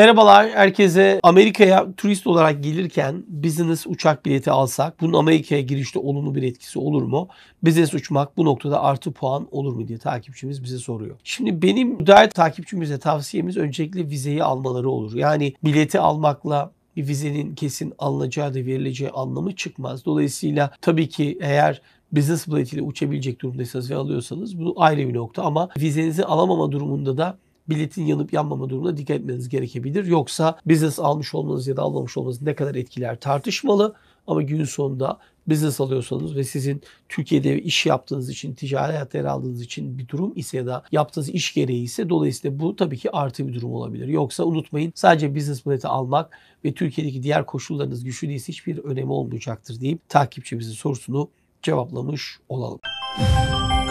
Merhabalar herkese. Amerika'ya turist olarak gelirken business uçak bileti alsak bunun Amerika'ya girişte olumlu bir etkisi olur mu? Business uçmak bu noktada artı puan olur mu diye takipçimiz bize soruyor. Şimdi benim müdahil takipçimize tavsiyemiz öncelikle vizeyi almaları olur. Yani bileti almakla bir vizenin kesin alınacağı da verileceği anlamı çıkmaz. Dolayısıyla tabii ki eğer business biletiyle uçabilecek durumdaysanız ve alıyorsanız bu ayrı bir nokta ama vizenizi alamama durumunda da biletin yanıp yanmama durumuna dikkat etmeniz gerekebilir. Yoksa business almış olmanız ya da almamış olmanız ne kadar etkiler tartışmalı. Ama gün sonunda business alıyorsanız ve sizin Türkiye'de iş yaptığınız için, ticari hayatta yer aldığınız için bir durum ise ya da yaptığınız iş gereği ise dolayısıyla bu tabii ki artı bir durum olabilir. Yoksa unutmayın sadece business bileti almak ve Türkiye'deki diğer koşullarınız güçlü değilse hiçbir önemi olmayacaktır deyip takipçimizin sorusunu cevaplamış olalım. Müzik